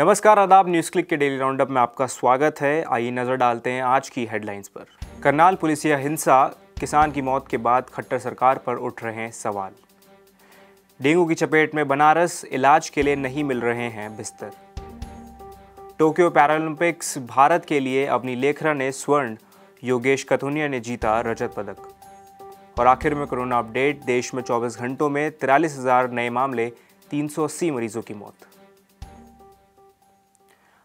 नमस्कार आदाब news click के डेली राउंडअप में आपका स्वागत है आइए नज़र डालते हैं आज की हेडलाइंस पर करनाल पुलिसिया हिंसा किसान की मौत के बाद खट्टर सरकार पर उठ रहे हैं सवाल डेंगू की चपेट में बनारस इलाज के लिए नहीं मिल रहे हैं बिस्तर टोक्यो पैरालंपिक्स भारत के लिए अपनी लेखरा ने स्वर्ण योगेश कथुनिया ने जीता रजत पदक और आखिर में कोरोना अपडेट देश में 24 घंटों में तिरालीस नए मामले 380 मरीजों की मौत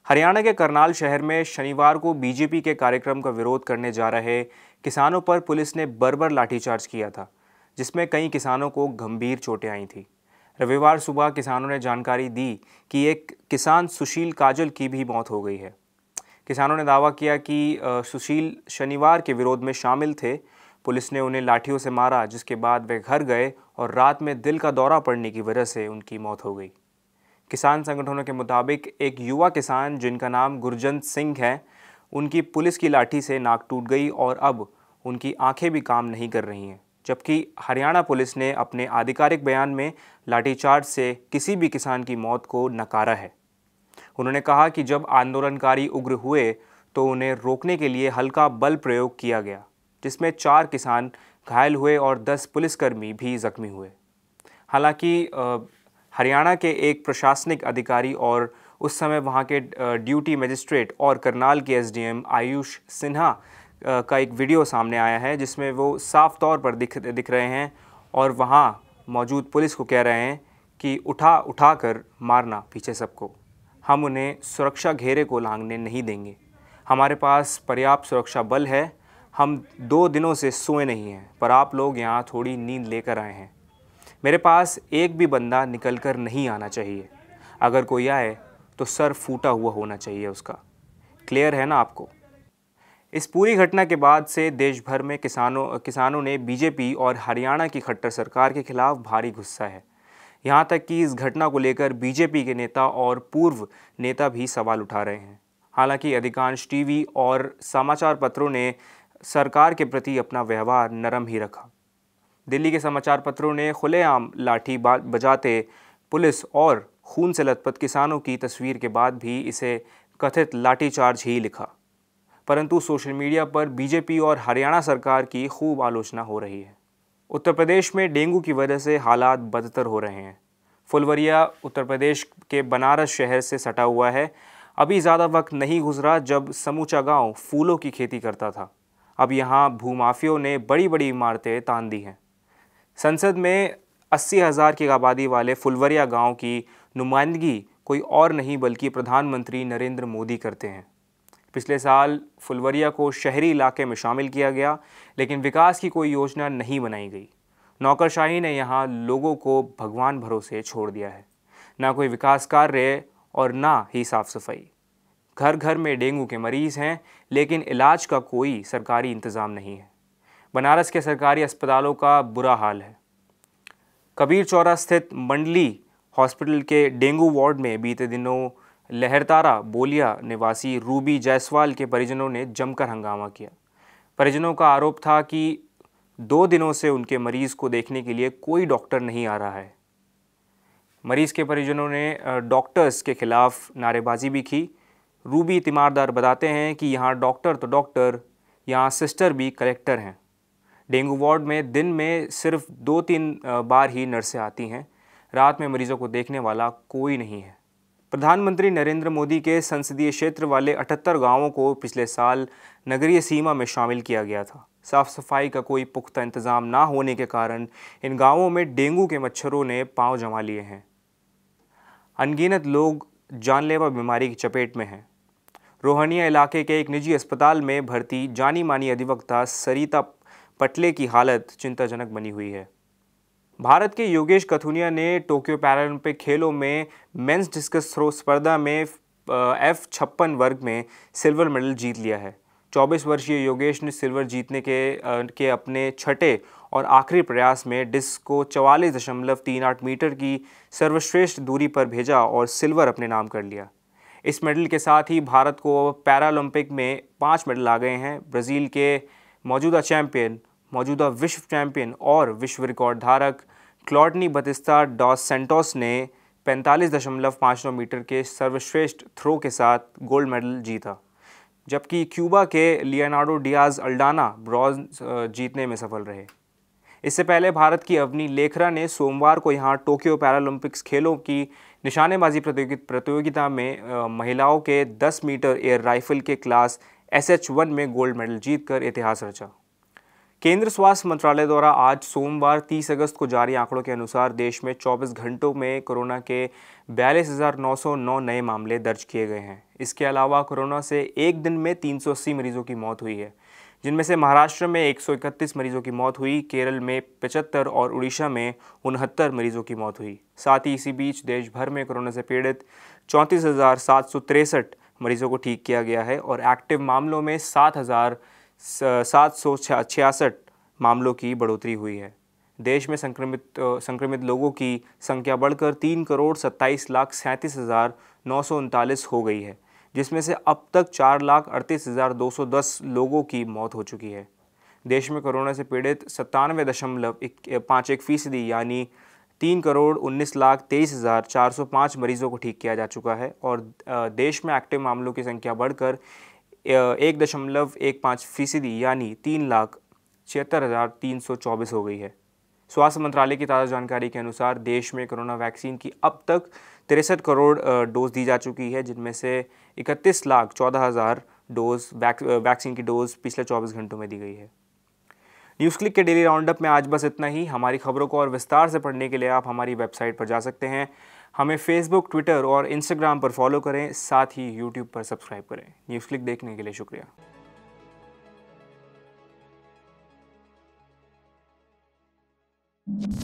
हरियाणा के करनाल शहर में शनिवार को बीजेपी के कार्यक्रम का विरोध करने जा रहे किसानों पर पुलिस ने बर्बर लाठीचार्ज किया था जिसमें कई किसानों को गंभीर चोटें आई थी रविवार सुबह किसानों ने जानकारी दी कि एक किसान सुशील काजल की भी मौत हो गई है किसानों ने दावा किया कि सुशील शनिवार के विरोध में शामिल थे पुलिस ने उन्हें लाठियों से मारा जिसके बाद वे घर गए और रात में दिल का दौरा पड़ने की वजह से उनकी मौत हो गई किसान संगठनों के मुताबिक एक युवा किसान जिनका नाम गुरजंत सिंह है उनकी पुलिस की लाठी से नाक टूट गई और अब उनकी आंखें भी काम नहीं कर रही हैं जबकि हरियाणा पुलिस ने अपने आधिकारिक बयान में लाठीचार्ज से किसी भी किसान की मौत को नकारा है उन्होंने कहा कि जब आंदोलनकारी उग्र हुए तो उन्हें रोकने के लिए हल्का बल प्रयोग किया गया जिसमें चार किसान घायल हुए और दस पुलिसकर्मी भी जख्मी हुए हालांकि हरियाणा के एक प्रशासनिक अधिकारी और उस समय वहाँ के ड्यूटी मजिस्ट्रेट और करनाल के एसडीएम आयुष सिन्हा का एक वीडियो सामने आया है जिसमें वो साफ तौर पर दिख दिख रहे हैं और वहाँ मौजूद पुलिस को कह रहे हैं कि उठा उठा कर मारना पीछे सबको हम उन्हें सुरक्षा घेरे को लांगने नहीं देंगे हमारे पास पर्याप्त सुरक्षा बल है हम दो दिनों से सोए नहीं हैं पर आप लोग यहाँ थोड़ी नींद लेकर आए हैं मेरे पास एक भी बंदा निकल कर नहीं आना चाहिए अगर कोई आए तो सर फूटा हुआ होना चाहिए उसका क्लियर है ना आपको इस पूरी घटना के बाद से देश भर में किसानों किसानों ने बीजेपी और हरियाणा की खट्टर सरकार के खिलाफ भारी गुस्सा है यहाँ तक कि इस घटना को लेकर बीजेपी के नेता और पूर्व नेता भी सवाल उठा रहे हैं हालांकि अधिकांश टीवी और समाचार पत्रों ने सरकार के प्रति अपना व्यवहार नरम ही रखा दिल्ली के समाचार पत्रों ने खुलेआम लाठी बजाते पुलिस और खून से लथपथ किसानों की तस्वीर के बाद भी इसे कथित लाठीचार्ज ही लिखा परंतु सोशल मीडिया पर बीजेपी और हरियाणा सरकार की खूब आलोचना हो रही है उत्तर प्रदेश में डेंगू की वजह से हालात बदतर हो रहे हैं फुलवरिया उत्तर प्रदेश के बनारस शहर से सटा हुआ है अभी ज़्यादा वक्त नहीं गुजरा जब समूचा गांव फूलों की खेती करता था अब यहाँ भूमाफियों ने बड़ी बड़ी इमारतें तान दी हैं संसद में अस्सी हज़ार की आबादी वाले फुलवरिया गांव की नुमाइंदगी कोई और नहीं बल्कि प्रधानमंत्री नरेंद्र मोदी करते हैं पिछले साल फुलवरिया को शहरी इलाके में शामिल किया गया लेकिन विकास की कोई योजना नहीं बनाई गई नौकरशाही ने यहाँ लोगों को भगवान भरोसे छोड़ दिया है ना कोई विकास कार्य और ना ही साफ सफाई घर घर में डेंगू के मरीज़ हैं लेकिन इलाज का कोई सरकारी इंतज़ाम नहीं है बनारस के सरकारी अस्पतालों का बुरा हाल है कबीर चौरा स्थित मंडली हॉस्पिटल के डेंगू वार्ड में बीते दिनों लहरतारा बोलिया निवासी रूबी जायसवाल के परिजनों ने जमकर हंगामा किया परिजनों का आरोप था कि दो दिनों से उनके मरीज़ को देखने के लिए कोई डॉक्टर नहीं आ रहा है मरीज़ के परिजनों ने डॉक्टर्स के ख़िलाफ़ नारेबाजी भी की रूबी तिमारदार बताते हैं कि यहाँ डॉक्टर तो डॉक्टर यहाँ सिस्टर भी कलेक्टर हैं डेंगू वार्ड में दिन में सिर्फ दो तीन बार ही नर्सें आती हैं रात में मरीजों को देखने वाला कोई नहीं है प्रधानमंत्री नरेंद्र मोदी के संसदीय क्षेत्र वाले 78 गांवों को पिछले साल नगरीय सीमा में शामिल किया गया था साफ सफाई का कोई पुख्ता इंतज़ाम ना होने के कारण इन गांवों में डेंगू के मच्छरों ने पांव जमा लिए हैं अनगिनत लोग जानलेवा बीमारी की चपेट में हैं रोहनिया इलाके के एक निजी अस्पताल में भर्ती जानी मानी अधिवक्ता सरिता पटले की हालत चिंताजनक बनी हुई है भारत के योगेश कथुनिया ने टोक्यो पैरालंपिक खेलों में मेंस डिस्कस थ्रो स्पर्धा में एफ छप्पन वर्ग में सिल्वर मेडल जीत लिया है 24 वर्षीय योगेश ने सिल्वर जीतने के के अपने छठे और आखिरी प्रयास में डिस्क को चवालीस दशमलव तीन आठ मीटर की सर्वश्रेष्ठ दूरी पर भेजा और सिल्वर अपने नाम कर लिया इस मेडल के साथ ही भारत को पैरालंपिक में पाँच मेडल आ गए हैं ब्राज़ील के मौजूदा चैम्पियन मौजूदा विश्व चैंपियन और विश्व रिकॉर्ड धारक क्लॉडनी बतिस्ता डॉस सेंटोस ने पैंतालीस दशमलव पाँच नौ मीटर के सर्वश्रेष्ठ थ्रो के साथ गोल्ड मेडल जीता जबकि क्यूबा के लियोनार्डो डियाज अल्डाना ब्रॉन्ज जीतने में सफल रहे इससे पहले भारत की अवनी लेखरा ने सोमवार को यहाँ टोक्यो पैरालंपिक्स खेलों की निशानेबाजी प्रतियोगिता में महिलाओं के 10 मीटर एयर राइफल के क्लास एस एच वन में गोल्ड मेडल जीतकर इतिहास रचा केंद्र स्वास्थ्य मंत्रालय द्वारा आज सोमवार 30 अगस्त को जारी आंकड़ों के अनुसार देश में 24 घंटों में कोरोना के बयालीस नए मामले दर्ज किए गए हैं इसके अलावा कोरोना से एक दिन में 380 मरीजों की मौत हुई है जिनमें से महाराष्ट्र में 131 मरीजों की मौत हुई केरल में पचहत्तर और उड़ीसा में उनहत्तर मरीजों की मौत हुई साथ ही इसी बीच देश भर में कोरोना से पीड़ित चौंतीस मरीजों को ठीक किया गया है और एक्टिव मामलों में सात हज़ार सात सौ छियासठ मामलों की बढ़ोतरी हुई है देश में संक्रमित संक्रमित लोगों की संख्या बढ़कर तीन करोड़ सत्ताईस लाख सैंतीस हज़ार नौ सौ उनतालीस हो गई है जिसमें से अब तक चार लाख अड़तीस हज़ार दो सौ दस लोगों की मौत हो चुकी है देश में कोरोना से पीड़ित सत्तानवे दशमलव पाँच एक फीसदी यानी तीन करोड़ उन्नीस लाख तेईस हज़ार चार सौ पाँच मरीजों को ठीक किया जा चुका है और देश में एक्टिव मामलों की संख्या बढ़कर एक दशमलव एक पाँच फीसदी यानी तीन लाख छिहत्तर हज़ार तीन सौ चौबीस हो गई है स्वास्थ्य मंत्रालय की ताज़ा जानकारी के अनुसार देश में कोरोना वैक्सीन की अब तक तिरसठ करोड़ डोज दी जा चुकी है जिनमें से इकतीस लाख चौदह हज़ार डोज वैक्सीन की डोज पिछले चौबीस घंटों में दी गई है न्यूज़ क्लिक के डेली राउंडअप में आज बस इतना ही हमारी खबरों को और विस्तार से पढ़ने के लिए आप हमारी वेबसाइट पर जा सकते हैं हमें फेसबुक ट्विटर और इंस्टाग्राम पर फॉलो करें साथ ही यूट्यूब पर सब्सक्राइब करें न्यूज़ क्लिक देखने के लिए शुक्रिया you